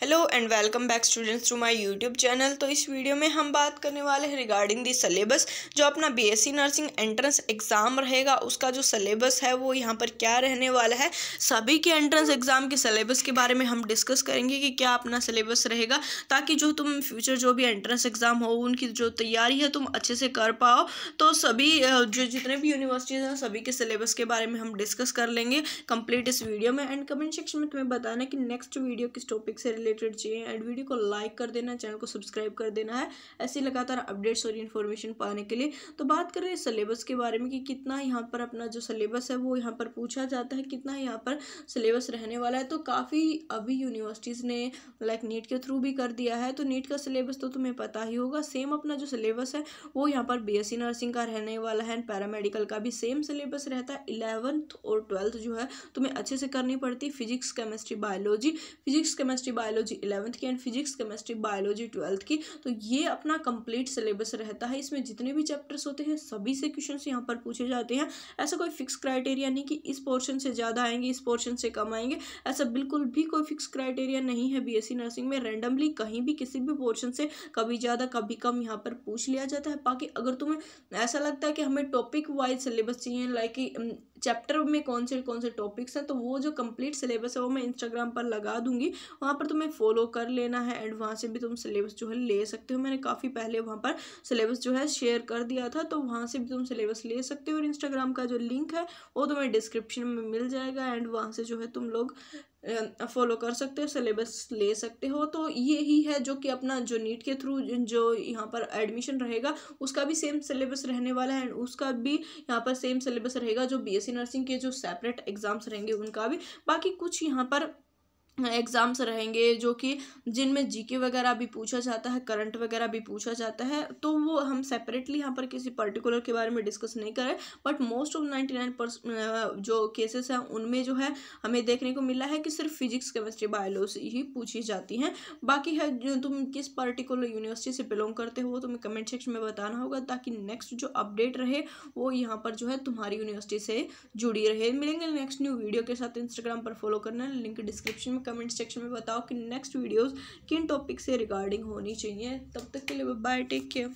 hello and welcome back students to my YouTube channel तो इस video में हम बात करने वाले हैं रिगार्डिंग दी सलेबस जो अपना बीएससी नर्सिंग एंट्रेंस एग्ज़ाम रहेगा उसका जो सलेबस है वो यहाँ पर क्या रहने वाला है सभी के एंट्रेंस एग्ज़ाम के सलेबस के बारे में हम डिस्कस करेंगे कि क्या अपना सिलेबस रहेगा ताकि जो तुम फ्यूचर जो भी एंट्रेंस एग्ज़ाम हो उनकी जो तैयारी है तुम अच्छे से कर पाओ तो सभी जो जितने भी यूनिवर्सिटीज़ हैं सभी के सिलेबस के बारे में हम डिस्कस कर लेंगे कम्प्लीट इस वीडियो में एंड कमेंट सेक्शन में तुम्हें बताना कि नेक्स्ट वीडियो किस टॉपिक से रिलेट रिलेटेड चाहिए एंड वीडियो को लाइक कर देना चैनल को सब्सक्राइब कर देना है ऐसी लगातार अपडेट्स और इन्फॉर्मेशन पाने के लिए तो बात कर रहे हैं सलेबस के बारे में कि कितना यहाँ पर अपना जो सलेबस है वो यहाँ पर पूछा जाता है कितना यहाँ पर सलेबस रहने वाला है तो काफ़ी अभी यूनिवर्सिटीज़ ने लाइक नीट के थ्रू भी कर दिया है तो नीट का सिलेबस तो तुम्हें पता ही होगा सेम अपना जो सिलेबस है वो यहाँ पर बी नर्सिंग का रहने वाला है एंड पैरामेडिकल का भी सेम सिलेबस रहता है इलेवंथ और ट्वेल्थ जो है तुम्हें अच्छे से करनी पड़ती physics chemistry biology physics chemistry biology biology eleventh की and physics chemistry biology twelfth की तो ये अपना कंप्लीट सिलेबस रहता है इसमें जितने भी चैप्टर्स होते हैं सभी से क्वेश्चन यहाँ पर पूछे जाते हैं ऐसा कोई फिक्स क्राइटेरिया नहीं कि इस पोर्शन से ज़्यादा आएंगे इस पोर्शन से कम आएंगे ऐसा बिल्कुल भी कोई फिक्स क्राइटेरिया नहीं है बी नर्सिंग में रैंडमली कहीं भी किसी भी पोर्शन से कभी ज़्यादा कभी कम यहाँ पर पूछ लिया जाता है बाकी अगर तुम्हें ऐसा लगता है कि हमें टॉपिक वाइज सिलेबस चाहिए लाइक चैप्टर में कौन से कौन से टॉपिक्स हैं तो वो जो कंप्लीट सिलेबस है वो मैं इंस्टाग्राम पर लगा दूंगी वहाँ पर तुम्हें फॉलो कर लेना है एंड वहाँ से भी तुम सिलेबस जो है ले सकते हो मैंने काफ़ी पहले वहाँ पर सिलेबस जो है शेयर कर दिया था तो वहाँ से भी तुम सिलेबस ले सकते हो और इंस्टाग्राम का जो लिंक है वो तुम्हें डिस्क्रिप्शन में मिल जाएगा एंड वहाँ से जो है तुम लोग फॉलो कर सकते हो सिलेबस ले सकते हो तो ये ही है जो कि अपना जो नीट के थ्रू जो यहाँ पर एडमिशन रहेगा उसका भी सेम सिलेबस रहने वाला है एंड उसका भी यहाँ पर सेम सिलेबस रहेगा जो बीएससी नर्सिंग e के जो सेपरेट एग्ज़ाम्स रहेंगे उनका भी बाकी कुछ यहाँ पर एग्ज़ाम्स रहेंगे जो कि जिनमें जीके वगैरह भी पूछा जाता है करंट वगैरह भी पूछा जाता है तो वो हम सेपरेटली यहाँ पर किसी पर्टिकुलर के बारे में डिस्कस नहीं करें but most of ninety nine percent जो केसेस हैं उनमें जो है हमें देखने को मिला है कि सिर्फ फिजिक्स केमिस्ट्री बायोलॉजी ही पूछी जाती हैं बाकी है जो तुम किस पर्टिकुलर यूनिवर्सिटी से बिलोंग करते हो तुम्हें कमेंट सेक्शन में बताना होगा ताकि नेक्स्ट जो अपडेट रहे वो यहाँ पर जो है तुम्हारी यूनिवर्सिटी से जुड़ी रहे मिलेंगे नेक्स्ट न्यू वीडियो के साथ इंस्टाग्राम पर फॉलो करना लिंक डिस्क्रिप्शन में कमेंट सेक्शन में बताओ कि नेक्स्ट वीडियोस किन टॉपिक से रिगार्डिंग होनी चाहिए तब तक के लिए बाय टेक केयर